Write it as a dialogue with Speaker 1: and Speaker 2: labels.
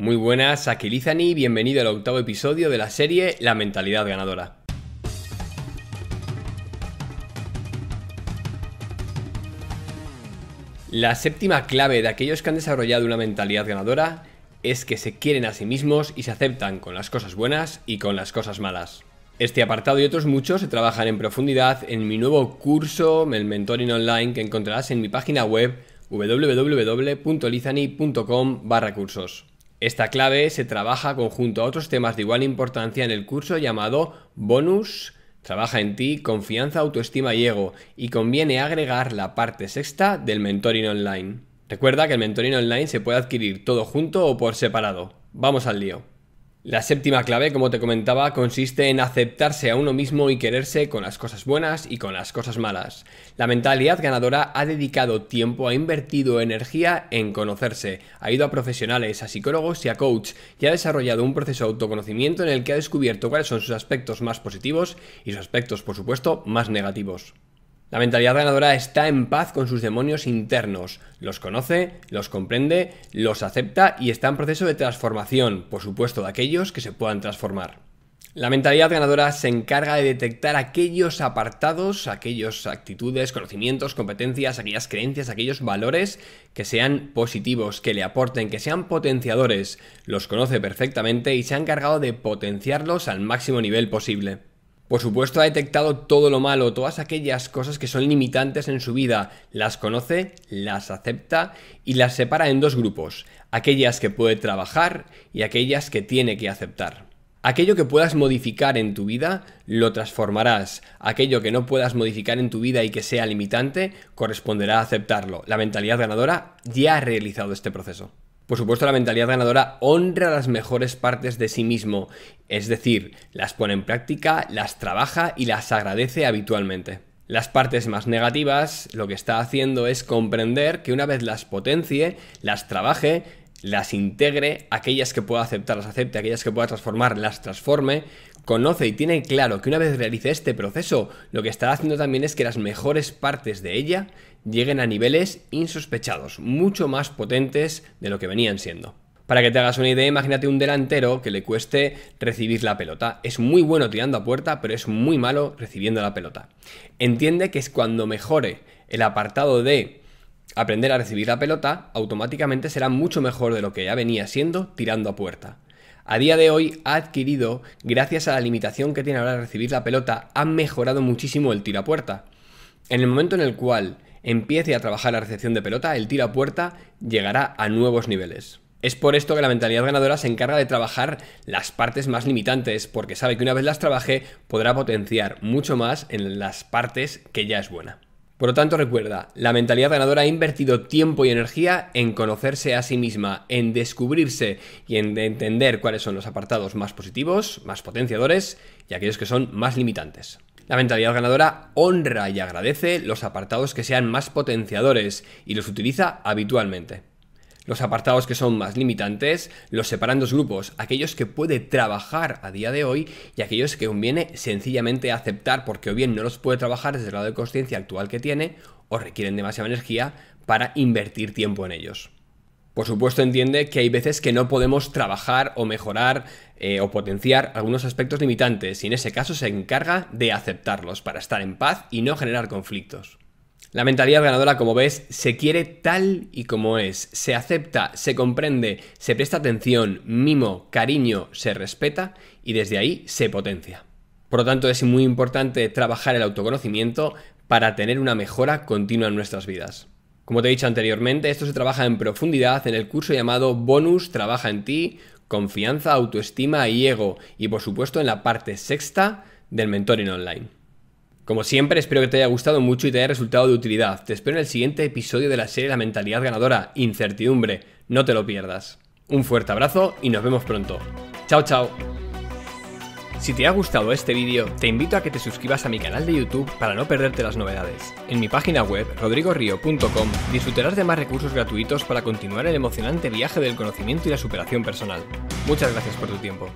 Speaker 1: Muy buenas, aquí Lizani, bienvenido al octavo episodio de la serie La mentalidad ganadora. La séptima clave de aquellos que han desarrollado una mentalidad ganadora es que se quieren a sí mismos y se aceptan con las cosas buenas y con las cosas malas. Este apartado y otros muchos se trabajan en profundidad en mi nuevo curso, el Mentoring Online, que encontrarás en mi página web www.lizani.com barra cursos. Esta clave se trabaja conjunto a otros temas de igual importancia en el curso llamado Bonus, trabaja en ti, confianza, autoestima y ego, y conviene agregar la parte sexta del mentoring online. Recuerda que el mentoring online se puede adquirir todo junto o por separado. Vamos al lío. La séptima clave, como te comentaba, consiste en aceptarse a uno mismo y quererse con las cosas buenas y con las cosas malas. La mentalidad ganadora ha dedicado tiempo, ha invertido energía en conocerse, ha ido a profesionales, a psicólogos y a coach y ha desarrollado un proceso de autoconocimiento en el que ha descubierto cuáles son sus aspectos más positivos y sus aspectos, por supuesto, más negativos. La mentalidad ganadora está en paz con sus demonios internos, los conoce, los comprende, los acepta y está en proceso de transformación, por supuesto, de aquellos que se puedan transformar. La mentalidad ganadora se encarga de detectar aquellos apartados, aquellos actitudes, conocimientos, competencias, aquellas creencias, aquellos valores que sean positivos, que le aporten, que sean potenciadores. Los conoce perfectamente y se ha encargado de potenciarlos al máximo nivel posible. Por supuesto, ha detectado todo lo malo, todas aquellas cosas que son limitantes en su vida, las conoce, las acepta y las separa en dos grupos, aquellas que puede trabajar y aquellas que tiene que aceptar. Aquello que puedas modificar en tu vida, lo transformarás. Aquello que no puedas modificar en tu vida y que sea limitante, corresponderá a aceptarlo. La mentalidad ganadora ya ha realizado este proceso. Por supuesto, la mentalidad ganadora honra las mejores partes de sí mismo, es decir, las pone en práctica, las trabaja y las agradece habitualmente. Las partes más negativas lo que está haciendo es comprender que una vez las potencie, las trabaje, las integre, aquellas que pueda aceptar las acepte, aquellas que pueda transformar las transforme, conoce y tiene claro que una vez realice este proceso, lo que estará haciendo también es que las mejores partes de ella lleguen a niveles insospechados, mucho más potentes de lo que venían siendo. Para que te hagas una idea, imagínate un delantero que le cueste recibir la pelota. Es muy bueno tirando a puerta, pero es muy malo recibiendo la pelota. Entiende que es cuando mejore el apartado de aprender a recibir la pelota, automáticamente será mucho mejor de lo que ya venía siendo tirando a puerta a día de hoy ha adquirido, gracias a la limitación que tiene ahora de recibir la pelota, ha mejorado muchísimo el tiro a puerta. En el momento en el cual empiece a trabajar la recepción de pelota, el tiro puerta llegará a nuevos niveles. Es por esto que la mentalidad ganadora se encarga de trabajar las partes más limitantes, porque sabe que una vez las trabaje podrá potenciar mucho más en las partes que ya es buena. Por lo tanto, recuerda, la mentalidad ganadora ha invertido tiempo y energía en conocerse a sí misma, en descubrirse y en entender cuáles son los apartados más positivos, más potenciadores y aquellos que son más limitantes. La mentalidad ganadora honra y agradece los apartados que sean más potenciadores y los utiliza habitualmente los apartados que son más limitantes, los separan dos grupos, aquellos que puede trabajar a día de hoy y aquellos que conviene sencillamente aceptar porque o bien no los puede trabajar desde el lado de conciencia actual que tiene o requieren demasiada energía para invertir tiempo en ellos. Por supuesto entiende que hay veces que no podemos trabajar o mejorar eh, o potenciar algunos aspectos limitantes y en ese caso se encarga de aceptarlos para estar en paz y no generar conflictos. La mentalidad ganadora, como ves, se quiere tal y como es, se acepta, se comprende, se presta atención, mimo, cariño, se respeta y desde ahí se potencia. Por lo tanto, es muy importante trabajar el autoconocimiento para tener una mejora continua en nuestras vidas. Como te he dicho anteriormente, esto se trabaja en profundidad en el curso llamado Bonus Trabaja en ti, Confianza, Autoestima y Ego, y por supuesto en la parte sexta del Mentoring Online. Como siempre, espero que te haya gustado mucho y te haya resultado de utilidad. Te espero en el siguiente episodio de la serie La mentalidad ganadora, incertidumbre. No te lo pierdas. Un fuerte abrazo y nos vemos pronto. Chao, chao. Si te ha gustado este vídeo, te invito a que te suscribas a mi canal de YouTube para no perderte las novedades. En mi página web, rodrigorío.com, disfrutarás de más recursos gratuitos para continuar el emocionante viaje del conocimiento y la superación personal. Muchas gracias por tu tiempo.